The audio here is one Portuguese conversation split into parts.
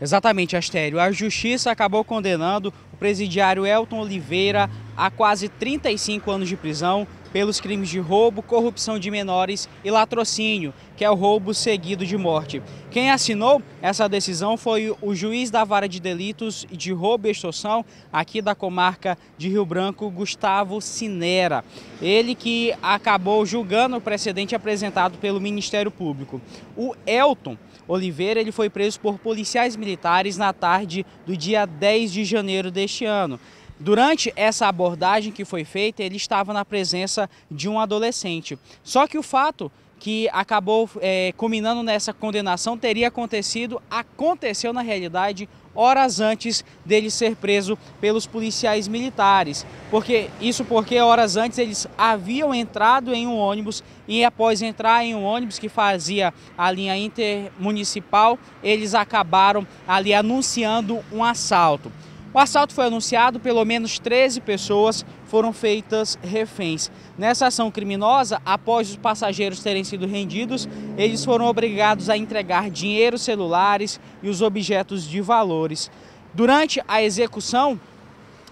Exatamente, Astério. A justiça acabou condenando o presidiário Elton Oliveira a quase 35 anos de prisão, pelos crimes de roubo, corrupção de menores e latrocínio, que é o roubo seguido de morte. Quem assinou essa decisão foi o juiz da vara de delitos de roubo e extorsão aqui da comarca de Rio Branco, Gustavo Sinera. Ele que acabou julgando o precedente apresentado pelo Ministério Público. O Elton Oliveira ele foi preso por policiais militares na tarde do dia 10 de janeiro deste ano. Durante essa abordagem que foi feita, ele estava na presença de um adolescente. Só que o fato que acabou é, culminando nessa condenação teria acontecido, aconteceu na realidade horas antes dele ser preso pelos policiais militares. Porque isso porque horas antes eles haviam entrado em um ônibus e após entrar em um ônibus que fazia a linha intermunicipal, eles acabaram ali anunciando um assalto. O assalto foi anunciado, pelo menos 13 pessoas foram feitas reféns. Nessa ação criminosa, após os passageiros terem sido rendidos, eles foram obrigados a entregar dinheiro, celulares e os objetos de valores. Durante a execução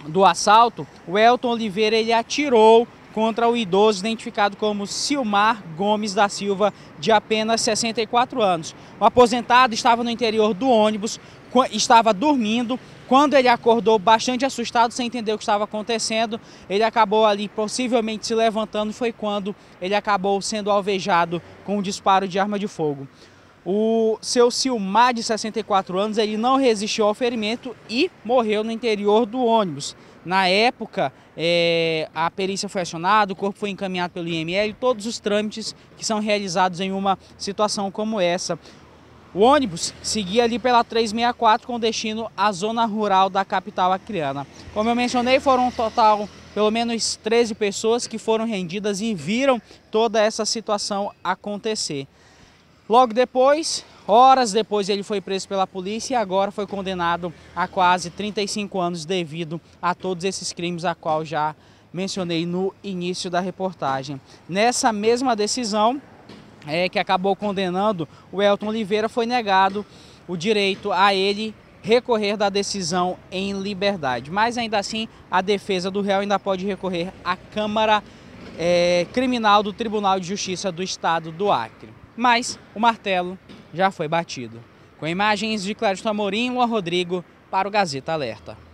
do assalto, o Elton Oliveira ele atirou contra o idoso identificado como Silmar Gomes da Silva, de apenas 64 anos. O aposentado estava no interior do ônibus, estava dormindo. Quando ele acordou bastante assustado, sem entender o que estava acontecendo, ele acabou ali possivelmente se levantando. Foi quando ele acabou sendo alvejado com um disparo de arma de fogo. O seu Silmar, de 64 anos, ele não resistiu ao ferimento e morreu no interior do ônibus. Na época, é, a perícia foi acionada, o corpo foi encaminhado pelo IML, todos os trâmites que são realizados em uma situação como essa. O ônibus seguia ali pela 364 com destino à zona rural da capital acriana. Como eu mencionei, foram um total pelo menos 13 pessoas que foram rendidas e viram toda essa situação acontecer. Logo depois, horas depois, ele foi preso pela polícia e agora foi condenado a quase 35 anos devido a todos esses crimes a qual já mencionei no início da reportagem. Nessa mesma decisão, é, que acabou condenando o Elton Oliveira, foi negado o direito a ele recorrer da decisão em liberdade. Mas ainda assim, a defesa do réu ainda pode recorrer à Câmara é, Criminal do Tribunal de Justiça do Estado do Acre mas o martelo já foi batido. Com imagens de Cláudio Amorim e Luan Rodrigo para o Gazeta Alerta.